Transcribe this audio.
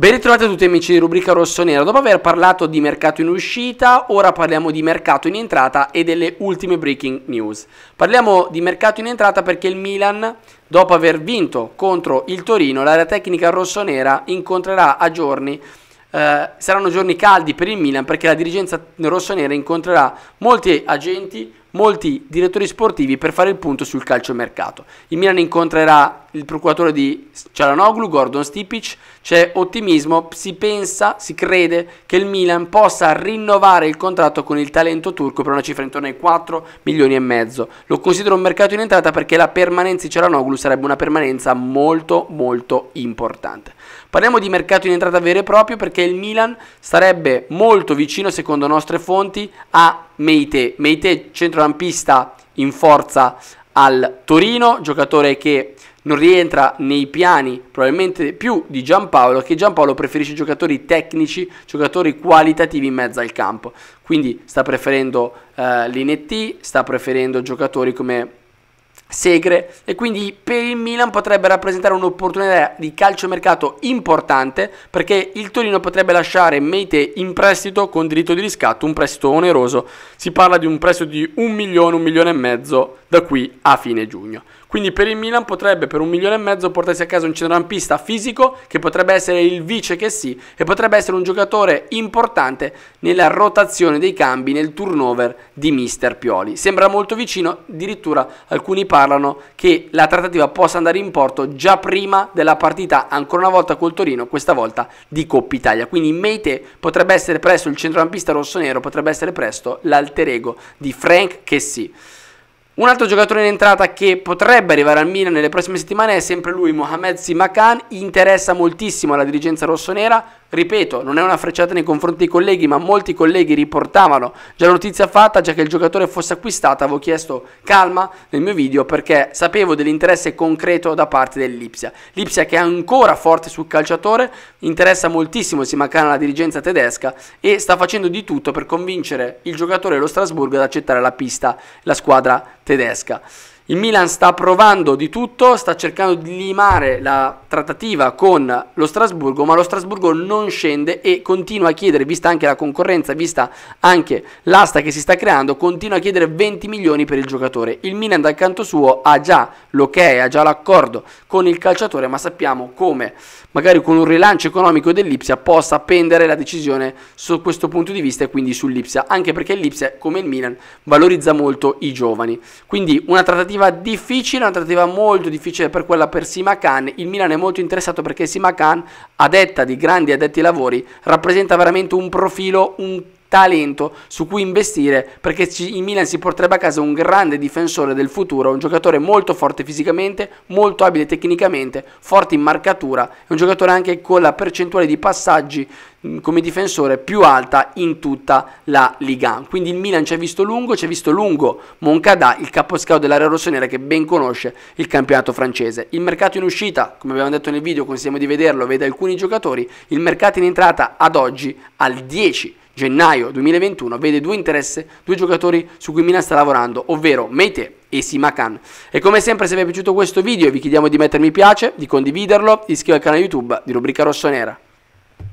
Ben ritrovati a tutti amici di Rubrica Rossonera, dopo aver parlato di mercato in uscita, ora parliamo di mercato in entrata e delle ultime breaking news. Parliamo di mercato in entrata perché il Milan, dopo aver vinto contro il Torino, l'area tecnica rossonera incontrerà a giorni, eh, saranno giorni caldi per il Milan perché la dirigenza rossonera incontrerà molti agenti, molti direttori sportivi per fare il punto sul calciomercato. Il Milan incontrerà il procuratore di Cialanoglu, Gordon Stipic, c'è ottimismo, si pensa, si crede che il Milan possa rinnovare il contratto con il talento turco per una cifra intorno ai 4 milioni e mezzo. Lo considero un mercato in entrata perché la permanenza di Cialanoglu sarebbe una permanenza molto molto importante. Parliamo di mercato in entrata vero e proprio perché il Milan sarebbe molto vicino, secondo nostre fonti, a Meite. Meite centrocampista in forza al Torino, giocatore che non rientra nei piani probabilmente più di Giampaolo, che Giampaolo preferisce giocatori tecnici, giocatori qualitativi in mezzo al campo. Quindi sta preferendo eh, Linetti, sta preferendo giocatori come Segre e quindi per il Milan potrebbe rappresentare un'opportunità di calciomercato importante perché il Torino potrebbe lasciare Meite in prestito con diritto di riscatto, un prestito oneroso, si parla di un prestito di un milione, un milione e mezzo da qui a fine giugno. Quindi per il Milan potrebbe per un milione e mezzo portarsi a casa un centrampista fisico che potrebbe essere il vice che sì e potrebbe essere un giocatore importante nella rotazione dei cambi, nel turnover di Mister Pioli. Sembra molto vicino, addirittura alcuni parti parlano che la trattativa possa andare in porto già prima della partita, ancora una volta col Torino, questa volta di Coppa Italia. Quindi Meite potrebbe essere presto il centrocampista rossonero, potrebbe essere presto l'alter ego di Frank Chessy. Un altro giocatore in entrata che potrebbe arrivare al Milan nelle prossime settimane è sempre lui, Mohamed Simakan, interessa moltissimo alla dirigenza rossonera, Ripeto, non è una frecciata nei confronti dei colleghi, ma molti colleghi riportavano già la notizia fatta, già che il giocatore fosse acquistato, avevo chiesto calma nel mio video perché sapevo dell'interesse concreto da parte dell'Ipsia. L'Ipsia che è ancora forte sul calciatore, interessa moltissimo Simacana la dirigenza tedesca e sta facendo di tutto per convincere il giocatore lo Strasburgo ad accettare la pista, la squadra tedesca. Il Milan sta provando di tutto, sta cercando di limare la trattativa con lo Strasburgo, ma lo Strasburgo non scende e continua a chiedere, vista anche la concorrenza, vista anche l'asta che si sta creando, continua a chiedere 20 milioni per il giocatore. Il Milan dal canto suo ha già l'ok, ha già l'accordo con il calciatore, ma sappiamo come magari con un rilancio economico dell'Ipsia possa pendere la decisione su questo punto di vista e quindi sull'Ipsia, anche perché l'Ipsia, come il Milan, valorizza molto i giovani. Quindi una trattativa trattativa difficile, una trattativa molto difficile per quella per Simacan. Il Milan è molto interessato perché Simacan, a detta di grandi addetti ai lavori, rappresenta veramente un profilo, un talento su cui investire perché ci, in Milan si porterebbe a casa un grande difensore del futuro, un giocatore molto forte fisicamente, molto abile tecnicamente, forte in marcatura e un giocatore anche con la percentuale di passaggi mm, come difensore più alta in tutta la Liga. Quindi il Milan ci ha visto lungo, ci ha visto lungo Moncada, il caposcao dell'area rossonera che ben conosce il campionato francese. Il mercato in uscita, come abbiamo detto nel video, consigliamo di vederlo, vede alcuni giocatori, il mercato in entrata ad oggi al 10 gennaio 2021 vede due interessi, due giocatori su cui Milan sta lavorando, ovvero Meite e Simakan. E come sempre se vi è piaciuto questo video vi chiediamo di mettermi piace, di condividerlo, iscrivervi al canale YouTube di Rubrica Rossonera.